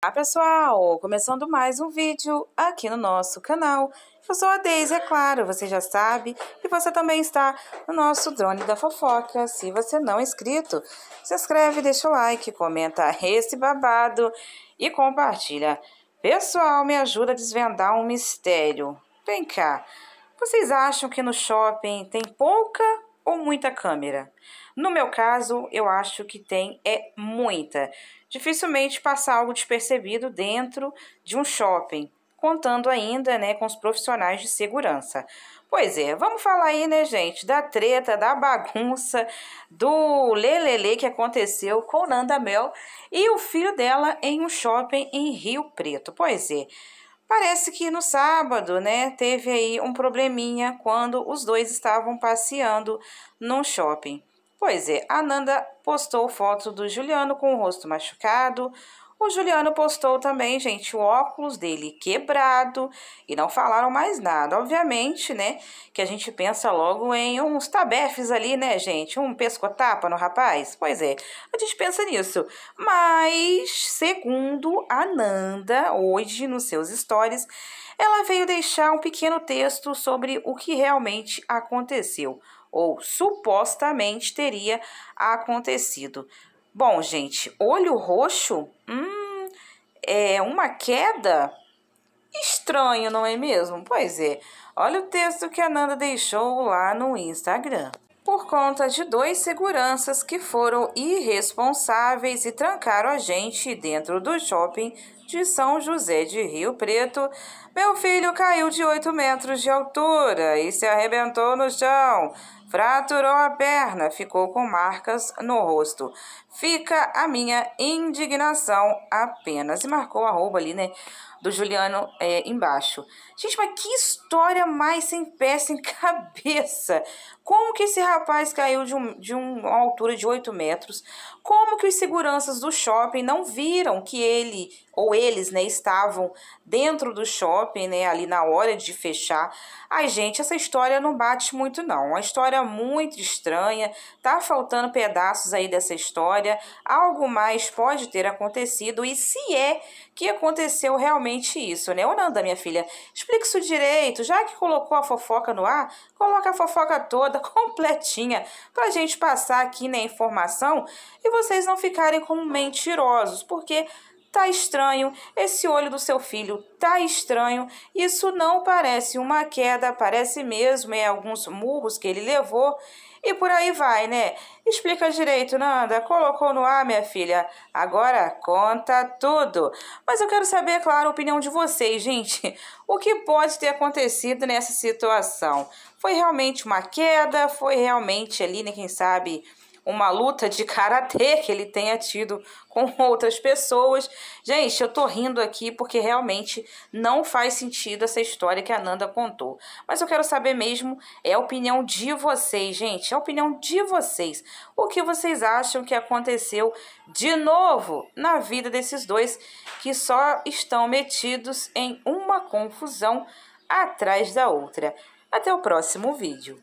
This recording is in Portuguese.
Olá pessoal, começando mais um vídeo aqui no nosso canal. Eu sou a Deise, é claro, você já sabe, e você também está no nosso Drone da Fofoca. Se você não é inscrito, se inscreve, deixa o like, comenta esse babado e compartilha. Pessoal, me ajuda a desvendar um mistério. Vem cá, vocês acham que no shopping tem pouca ou muita câmera? No meu caso, eu acho que tem é muita. Dificilmente passa algo despercebido dentro de um shopping, contando ainda, né, com os profissionais de segurança. Pois é, vamos falar aí, né, gente, da treta, da bagunça, do lelele que aconteceu com Nanda Mel e o filho dela em um shopping em Rio Preto. Pois é, Parece que no sábado, né, teve aí um probleminha quando os dois estavam passeando num shopping. Pois é, a Nanda postou foto do Juliano com o rosto machucado, o Juliano postou também, gente, o óculos dele quebrado e não falaram mais nada. Obviamente, né, que a gente pensa logo em uns tabefes ali, né, gente? Um pescotapa no rapaz? Pois é, a gente pensa nisso. Mas, segundo a Nanda, hoje nos seus stories, ela veio deixar um pequeno texto sobre o que realmente aconteceu ou supostamente teria acontecido. Bom, gente, olho roxo, hum, é uma queda estranho, não é mesmo? Pois é. Olha o texto que a Nanda deixou lá no Instagram. Por conta de dois seguranças que foram irresponsáveis e trancaram a gente dentro do shopping de São José de Rio Preto, meu filho caiu de 8 metros de altura e se arrebentou no chão. Fraturou a perna, ficou com marcas no rosto. Fica a minha indignação apenas. E marcou a arroba ali, né? Do Juliano é, embaixo. Gente, mas que história mais sem pé, sem cabeça. Como que esse rapaz caiu de, um, de uma altura de 8 metros? Como que os seguranças do shopping não viram que ele ou eles né, estavam dentro do shopping né, ali na hora de fechar? Ai, gente, essa história não bate muito, não. Uma história muito estranha, tá faltando pedaços aí dessa história. Algo mais pode ter acontecido e se é que aconteceu realmente isso, né? Ô, Nanda, minha filha, explica isso direito. Já que colocou a fofoca no ar, coloca a fofoca toda completinha para a gente passar aqui na né, informação e vocês não ficarem como mentirosos, porque Tá estranho, esse olho do seu filho tá estranho. Isso não parece uma queda, parece mesmo é alguns murros que ele levou. E por aí vai, né? Explica direito, Nanda. Colocou no ar, minha filha. Agora conta tudo. Mas eu quero saber, claro, a opinião de vocês, gente. O que pode ter acontecido nessa situação? Foi realmente uma queda? Foi realmente ali, né? Quem sabe uma luta de karatê que ele tenha tido com outras pessoas. Gente, eu tô rindo aqui porque realmente não faz sentido essa história que a Nanda contou. Mas eu quero saber mesmo é a opinião de vocês, gente, é a opinião de vocês. O que vocês acham que aconteceu de novo na vida desses dois que só estão metidos em uma confusão atrás da outra? Até o próximo vídeo.